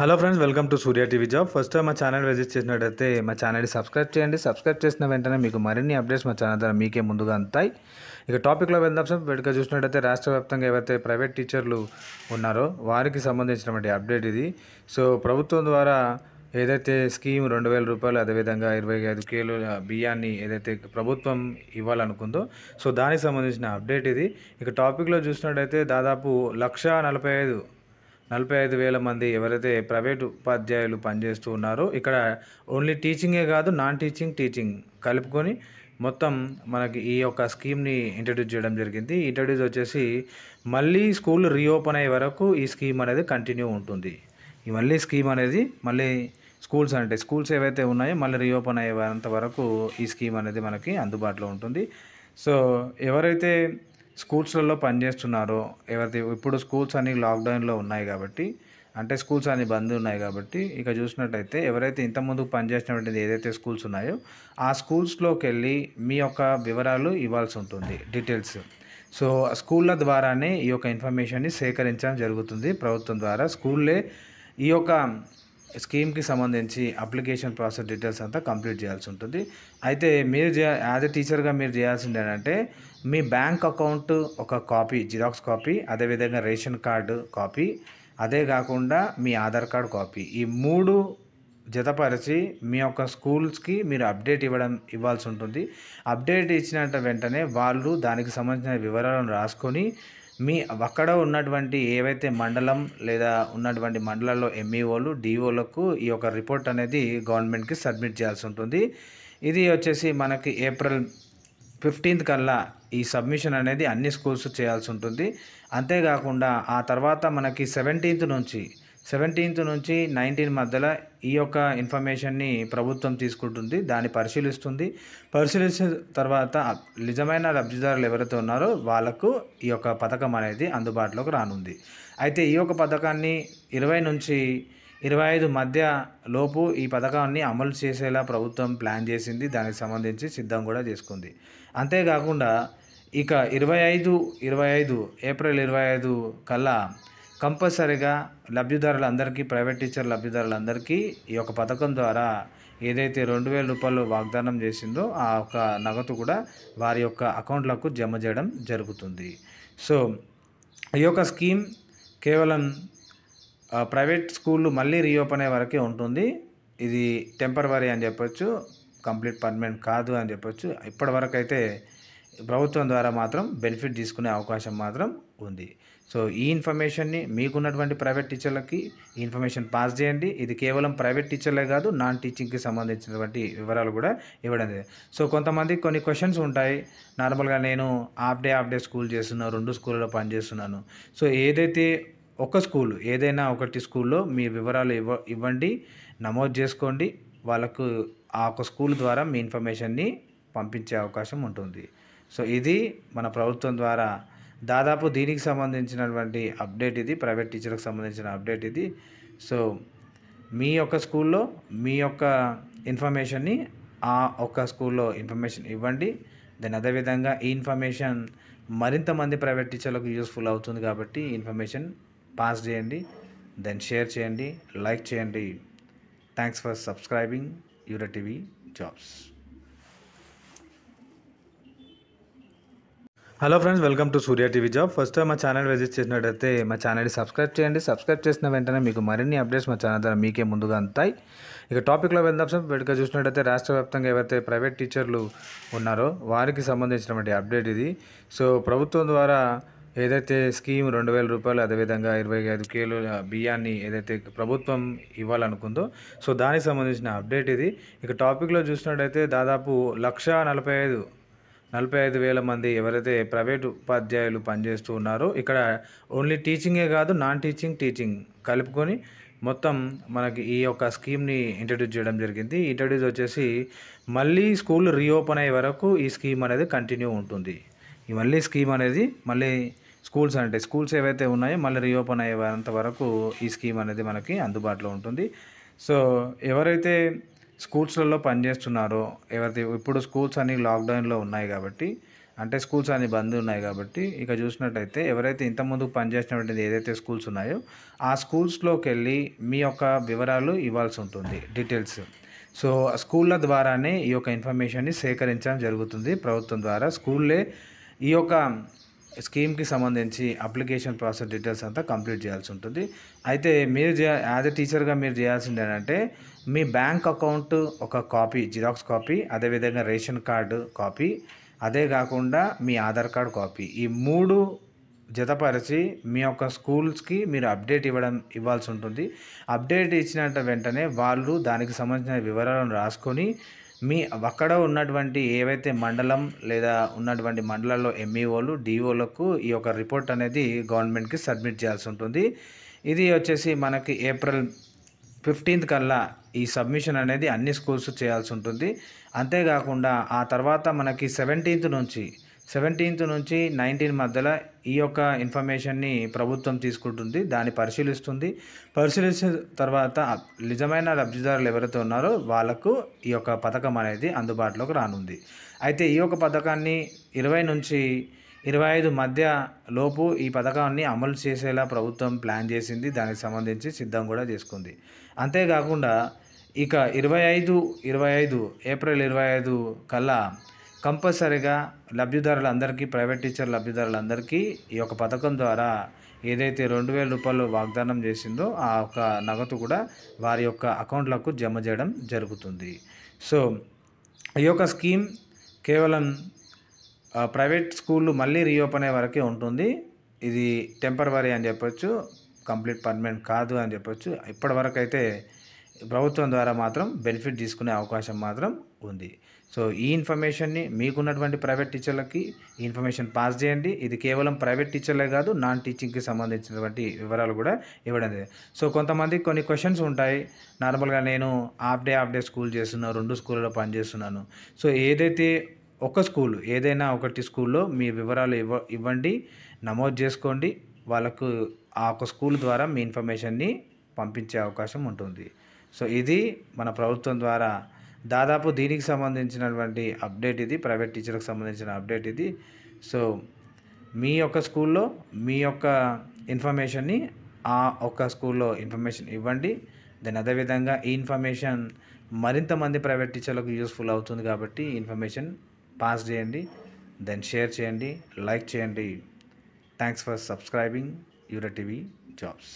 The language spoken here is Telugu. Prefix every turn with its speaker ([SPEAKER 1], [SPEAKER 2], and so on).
[SPEAKER 1] hello friends welcome to Surya TV job first మా ఛానల్ విజిట్ చేసినట్టయితే మా ఛానల్ని సబ్స్క్రైబ్ చేయండి సబ్స్క్రైబ్ చేసిన వెంటనే మీకు మరిన్ని అప్డేట్స్ మా ఛానల్ ద్వారా మీకే ముందుగా అంతాయి ఇక టాపిక్లో వెళ్దాం సార్ వేడుక చూసినట్టయితే రాష్ట్ర వ్యాప్తంగా ఎవరైతే ప్రైవేట్ టీచర్లు ఉన్నారో వారికి సంబంధించినటువంటి అప్డేట్ ఇది సో ప్రభుత్వం ద్వారా ఏదైతే స్కీమ్ రెండు వేల రూపాయలు అదేవిధంగా ఇరవై ఐదు కేలు బియ్యాన్ని ఏదైతే ప్రభుత్వం ఇవ్వాలనుకుందో సో దానికి సంబంధించిన అప్డేట్ ఇది ఇక టాపిక్లో చూసినట్టయితే దాదాపు లక్ష నలభై ఐదు నలభై ఐదు వేల మంది ఎవరైతే ప్రైవేట్ ఉపాధ్యాయులు పనిచేస్తూ ఉన్నారో ఇక్కడ ఓన్లీ టీచింగే కాదు నాన్ టీచింగ్ టీచింగ్ కలుపుకొని మొత్తం మనకి ఈ యొక్క స్కీమ్ని ఇంట్రడ్యూస్ చేయడం జరిగింది ఇంట్రడ్యూస్ వచ్చేసి మళ్ళీ స్కూల్ రీఓపెన్ అయ్యే వరకు ఈ స్కీమ్ అనేది కంటిన్యూ ఉంటుంది ఈ మళ్ళీ స్కీమ్ అనేది మళ్ళీ స్కూల్స్ అంటే స్కూల్స్ ఏవైతే ఉన్నాయో మళ్ళీ రీఓపెన్ అయ్యేంత వరకు ఈ స్కీమ్ అనేది మనకి అందుబాటులో ఉంటుంది సో ఎవరైతే స్కూల్స్లలో పనిచేస్తున్నారో ఎవరి ఇప్పుడు స్కూల్స్ అన్ని లాక్డౌన్లో ఉన్నాయి కాబట్టి అంటే స్కూల్స్ అన్ని బంద్ ఉన్నాయి కాబట్టి ఇక చూసినట్టయితే ఎవరైతే ఇంతకుముందు పనిచేసినటువంటి ఏదైతే స్కూల్స్ ఉన్నాయో ఆ స్కూల్స్లోకి వెళ్ళి మీ యొక్క వివరాలు ఇవ్వాల్సి ఉంటుంది డీటెయిల్స్ సో స్కూళ్ళ ద్వారానే ఈ యొక్క ఇన్ఫర్మేషన్ని సేకరించడం జరుగుతుంది ప్రభుత్వం ద్వారా స్కూళ్ళే ఈ యొక్క స్కీమ్కి సంబంధించి అప్లికేషన్ ప్రాసెస్ డీటెయిల్స్ అంతా కంప్లీట్ చేయాల్సి ఉంటుంది అయితే మీరు చే యాజ్ ఎ టీచర్గా మీరు చేయాల్సింది ఏంటంటే మీ బ్యాంక్ అకౌంట్ ఒక కాపీ జిరాక్స్ కాపీ అదేవిధంగా రేషన్ కార్డు కాపీ అదే కాకుండా మీ ఆధార్ కార్డు కాపీ ఈ మూడు జతపరిచి మీ యొక్క స్కూల్స్కి మీరు అప్డేట్ ఇవ్వడం ఇవ్వాల్సి ఉంటుంది అప్డేట్ ఇచ్చినంత వెంటనే వాళ్ళు దానికి సంబంధించిన వివరాలను రాసుకొని మీ అక్కడ ఉన్నటువంటి ఏవైతే మండలం లేదా ఉన్నటువంటి మండలాల్లో ఎంఈఓలు e డిఓలకు e ఈ యొక్క రిపోర్ట్ అనేది గవర్నమెంట్కి సబ్మిట్ చేయాల్సి ఉంటుంది ఇది వచ్చేసి మనకి ఏప్రిల్ ఫిఫ్టీన్త్ కల్లా ఈ సబ్మిషన్ అనేది అన్ని స్కూల్స్ చేయాల్సి ఉంటుంది అంతేకాకుండా ఆ తర్వాత మనకి సెవెంటీన్త్ నుంచి సెవెంటీన్త్ నుంచి నైన్టీన్ మధ్యలో ఈ యొక్క ఇన్ఫర్మేషన్ని ప్రభుత్వం తీసుకుంటుంది దాన్ని పరిశీలిస్తుంది పరిశీలించిన తర్వాత నిజమైన లబ్ధిదారులు ఎవరైతే ఉన్నారో వాళ్ళకు ఈ యొక్క పథకం అనేది అందుబాటులోకి రానుంది అయితే ఈ యొక్క పథకాన్ని ఇరవై నుంచి ఇరవై ఐదు మధ్య లోపు ఈ పథకాన్ని అమలు చేసేలా ప్రభుత్వం ప్లాన్ చేసింది దానికి సంబంధించి సిద్ధం కూడా చేసుకుంది అంతేకాకుండా ఇక ఇరవై ఐదు ఇరవై ఐదు ఏప్రిల్ ఇరవై ఐదు కల్లా కంపల్సరీగా లబ్ధిదారులందరికీ ప్రైవేట్ టీచర్ లబ్ధిదారులందరికీ ఈ యొక్క పథకం ద్వారా ఏదైతే రెండు వేల రూపాయలు వాగ్దానం చేసిందో ఆ యొక్క నగదు కూడా వారి యొక్క అకౌంట్లకు జమ చేయడం జరుగుతుంది సో ఈ యొక్క స్కీమ్ కేవలం ప్రైవేట్ స్కూళ్ళు మళ్ళీ రీఓపెన్ అయ్యే వరకే ఉంటుంది ఇది టెంపరవరీ అని చెప్పొచ్చు కంప్లీట్ పర్మనెంట్ కాదు అని చెప్పొచ్చు ఇప్పటివరకు అయితే ప్రభుత్వం ద్వారా మాత్రం బెనిఫిట్ తీసుకునే అవకాశం మాత్రం ఉంది సో ఈ ఇన్ఫర్మేషన్ని మీకున్నటువంటి ప్రైవేట్ టీచర్లకి ఈ ఇన్ఫర్మేషన్ పాస్ చేయండి ఇది కేవలం ప్రైవేట్ టీచర్లే కాదు నాన్ టీచింగ్కి సంబంధించినటువంటి వివరాలు కూడా ఇవ్వడం సో కొంతమంది కొన్ని క్వశ్చన్స్ ఉంటాయి నార్మల్గా నేను half day half day school చేస్తున్నాను రెండు స్కూల్లో పనిచేస్తున్నాను సో ఏదైతే ఒక స్కూల్ ఏదైనా ఒకటి స్కూల్లో మీ వివరాలు ఇవ్వ ఇవ్వండి నమోదు చేసుకోండి వాళ్ళకు ఆ ఒక స్కూల్ ద్వారా మీ ఇన్ఫర్మేషన్ని పంపించే అవకాశం ఉంటుంది సో ఇది మన ప్రభుత్వం ద్వారా దాదాపు దీనికి సంబంధించినటువంటి అప్డేట్ ఇది ప్రైవేట్ టీచర్కి సంబంధించిన అప్డేట్ ఇది సో మీ యొక్క స్కూల్లో మీ యొక్క ఇన్ఫర్మేషన్ని ఆ ఒక్క స్కూల్లో ఇన్ఫర్మేషన్ ఇవ్వండి దెన్ అదేవిధంగా ఈ ఇన్ఫర్మేషన్ మరింత మంది ప్రైవేట్ టీచర్లకు యూస్ఫుల్ అవుతుంది కాబట్టి ఇన్ఫర్మేషన్ పాస్ చేయండి దెన్ షేర్ చేయండి లైక్ చేయండి thanks for subscribing your TV jobs hello friends welcome to Surya TV job first మా ఛానల్ విజిట్ చేసినట్టయితే మా ఛానల్ని సబ్స్క్రైబ్ చేయండి సబ్స్క్రైబ్ చేసిన వెంటనే మీకు మరిన్ని అప్డేట్స్ మా ఛానల్ ద్వారా మీకే ముందుగా అందుతాయి ఇక టాపిక్లో వెళ్దాం సార్ చూసినట్టయితే రాష్ట్ర వ్యాప్తంగా ఎవరైతే ప్రైవేట్ టీచర్లు ఉన్నారో వారికి సంబంధించినటువంటి అప్డేట్ ఇది సో ప్రభుత్వం ద్వారా ఏదైతే స్కీమ్ రెండు వేల రూపాయలు అదేవిధంగా ఇరవై ఐదు కేలు బియ్యాన్ని ఏదైతే ప్రభుత్వం ఇవ్వాలనుకుందో సో దానికి సంబంధించిన అప్డేట్ ఇది ఇక టాపిక్లో చూసినట్టయితే దాదాపు లక్ష నలభై ఐదు నలభై ఐదు వేల మంది ఎవరైతే ప్రైవేట్ ఉపాధ్యాయులు పనిచేస్తూ ఉన్నారో ఇక్కడ ఓన్లీ టీచింగే కాదు నాన్ టీచింగ్ టీచింగ్ కలుపుకొని మొత్తం మనకి ఈ యొక్క స్కీమ్ని ఇంట్రడ్యూస్ చేయడం జరిగింది ఇంట్రడ్యూస్ వచ్చేసి మళ్ళీ స్కూల్ రీఓపెన్ అయ్యే వరకు ఈ స్కీమ్ అనేది కంటిన్యూ ఉంటుంది ఈ మళ్ళీ స్కీమ్ అనేది మళ్ళీ స్కూల్స్ అంటే స్కూల్స్ ఏవైతే ఉన్నాయో మళ్ళీ రీఓపెన్ అయ్యేంత వరకు ఈ స్కీమ్ అనేది మనకి అందుబాటులో ఉంటుంది సో ఎవరైతే స్కూల్స్లలో పనిచేస్తున్నారో ఎవరిది ఇప్పుడు స్కూల్స్ అన్నీ లాక్డౌన్లో ఉన్నాయి కాబట్టి అంటే స్కూల్స్ అన్నీ బంద్ ఉన్నాయి కాబట్టి ఇక చూసినట్టయితే ఎవరైతే ఇంతకుముందు పనిచేసినటువంటి ఏదైతే స్కూల్స్ ఉన్నాయో ఆ స్కూల్స్లోకి వెళ్ళి మీ యొక్క వివరాలు ఇవ్వాల్సి ఉంటుంది డీటెయిల్స్ సో స్కూళ్ళ ద్వారానే ఈ యొక్క ఇన్ఫర్మేషన్ని సేకరించడం జరుగుతుంది ప్రభుత్వం ద్వారా స్కూళ్ళే ఈ యొక్క స్కీమ్కి సంబంధించి అప్లికేషన్ ప్రాసెస్ డీటెయిల్స్ అంతా కంప్లీట్ చేయాల్సి ఉంటుంది అయితే మీరు చే యాజ్ అ టీచర్గా మీరు చేయాల్సింది ఏంటంటే మీ బ్యాంక్ అకౌంట్ ఒక కాపీ జిరాక్స్ కాపీ అదేవిధంగా రేషన్ కార్డు కాపీ అదే కాకుండా మీ ఆధార్ కార్డు కాపీ ఈ మూడు జతపరిచి మీ యొక్క స్కూల్స్కి మీరు అప్డేట్ ఇవ్వడం ఇవ్వాల్సి ఉంటుంది అప్డేట్ ఇచ్చినట్టు వెంటనే వాళ్ళు దానికి సంబంధించిన వివరాలను రాసుకొని మీ అక్కడ ఉన్నటువంటి ఏవైతే మండలం లేదా ఉన్నటువంటి మండలాల్లో ఎంఈఓలు e డిఓలకు e ఈ యొక్క రిపోర్ట్ అనేది గవర్నమెంట్కి సబ్మిట్ చేయాల్సి ఉంటుంది ఇది వచ్చేసి మనకి ఏప్రిల్ ఫిఫ్టీన్త్ కల్లా ఈ సబ్మిషన్ అనేది అన్ని స్కూల్స్ చేయాల్సి ఉంటుంది అంతేకాకుండా ఆ తర్వాత మనకి సెవెంటీన్త్ నుంచి సెవెంటీన్త్ నుంచి నైన్టీన్ మధ్యలో ఈ యొక్క ఇన్ఫర్మేషన్ని ప్రభుత్వం తీసుకుంటుంది దాన్ని పరిశీలిస్తుంది పరిశీలించిన తర్వాత నిజమైన లబ్ధిదారులు ఎవరైతే ఉన్నారో వాళ్ళకు ఈ యొక్క పథకం అనేది అందుబాటులోకి రానుంది అయితే ఈ యొక్క పథకాన్ని ఇరవై నుంచి ఇరవై ఐదు మధ్య లోపు ఈ పథకాన్ని అమలు చేసేలా ప్రభుత్వం ప్లాన్ చేసింది దానికి సంబంధించి సిద్ధం కూడా చేసుకుంది అంతేకాకుండా ఇక ఇరవై ఐదు ఇరవై ఐదు ఏప్రిల్ ఇరవై ఐదు కల్లా కంపల్సరీగా లబ్ధిదారులందరికీ ప్రైవేట్ టీచర్ లబ్ధిదారులందరికీ ఈ యొక్క పథకం ద్వారా ఏదైతే రెండు వేల రూపాయలు వాగ్దానం చేసిందో ఆ యొక్క నగదు కూడా వారి యొక్క అకౌంట్లకు జమ చేయడం జరుగుతుంది సో ఈ యొక్క స్కీమ్ కేవలం ప్రైవేట్ స్కూళ్ళు మళ్ళీ రీఓపెన్ అయ్యే వరకే ఉంటుంది ఇది టెంపరీ అని చెప్పొచ్చు కంప్లీట్ పర్మనెంట్ కాదు అని చెప్పొచ్చు ఇప్పటివరకు అయితే ప్రభుత్వం ద్వారా మాత్రం బెనిఫిట్ తీసుకునే అవకాశం మాత్రం ఉంది సో ఈ ఇన్ఫర్మేషన్ని మీకున్నటువంటి ప్రైవేట్ టీచర్లకి ఇన్ఫర్మేషన్ పాస్ చేయండి ఇది కేవలం ప్రైవేట్ టీచర్లే కాదు నాన్ టీచింగ్కి సంబంధించినటువంటి వివరాలు కూడా ఇవ్వడం సో కొంతమంది కొన్ని క్వశ్చన్స్ ఉంటాయి నార్మల్గా నేను half day half day school చేస్తున్నాను రెండు స్కూల్లో పనిచేస్తున్నాను సో ఏదైతే ఒక స్కూల్ ఏదైనా ఒకటి స్కూల్లో మీ వివరాలు ఇవ్వ ఇవ్వండి నమోదు చేసుకోండి వాళ్ళకు ఆ ఒక స్కూల్ ద్వారా మీ ఇన్ఫర్మేషన్ని పంపించే అవకాశం ఉంటుంది సో ఇది మన ప్రభుత్వం ద్వారా దాదాపు దీనికి సంబంధించినటువంటి అప్డేట్ ఇది ప్రైవేట్ టీచర్లకు సంబంధించిన అప్డేట్ ఇది సో మీ యొక్క స్కూల్లో మీ యొక్క ఇన్ఫర్మేషన్ని ఆ ఒక్క స్కూల్లో ఇన్ఫర్మేషన్ ఇవ్వండి దెన్ అదేవిధంగా ఈ ఇన్ఫర్మేషన్ మరింత మంది ప్రైవేట్ టీచర్లకు యూస్ఫుల్ అవుతుంది కాబట్టి ఇన్ఫర్మేషన్ పాస్ చేయండి దెన్ షేర్ చేయండి లైక్ చేయండి thanks for subscribing your TV jobs